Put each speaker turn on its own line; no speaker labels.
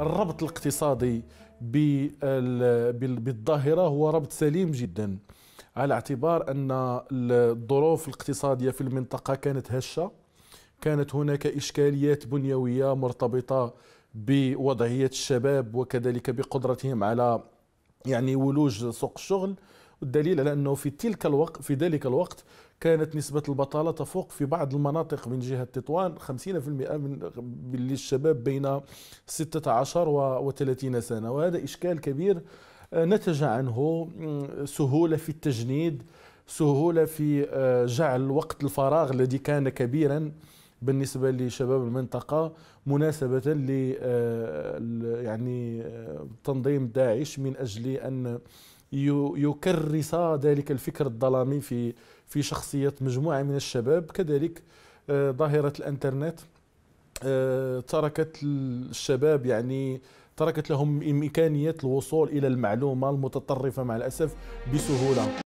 الربط الاقتصادي بالظاهرة هو ربط سليم جدا على اعتبار أن الظروف الاقتصادية في المنطقة كانت هشة كانت هناك إشكاليات بنيوية مرتبطة بوضعية الشباب وكذلك بقدرتهم على يعني ولوج سوق الشغل والدليل على أنه في تلك الوقت في ذلك الوقت كانت نسبة البطالة تفوق في بعض المناطق من جهة تطوان 50% من للشباب بين 16 و 30 سنة وهذا إشكال كبير آه، نتج عنه سهولة في التجنيد سهولة في آه، جعل وقت الفراغ الذي كان كبيرا بالنسبة لشباب المنطقة مناسبة ل آه، يعني تنظيم داعش من أجل أن يكرس ذلك الفكر الظلامي في في شخصيه مجموعه من الشباب كذلك آه، ظاهره الانترنت آه، تركت الشباب يعني تركت لهم امكانيه الوصول الى المعلومه المتطرفه مع الاسف
بسهوله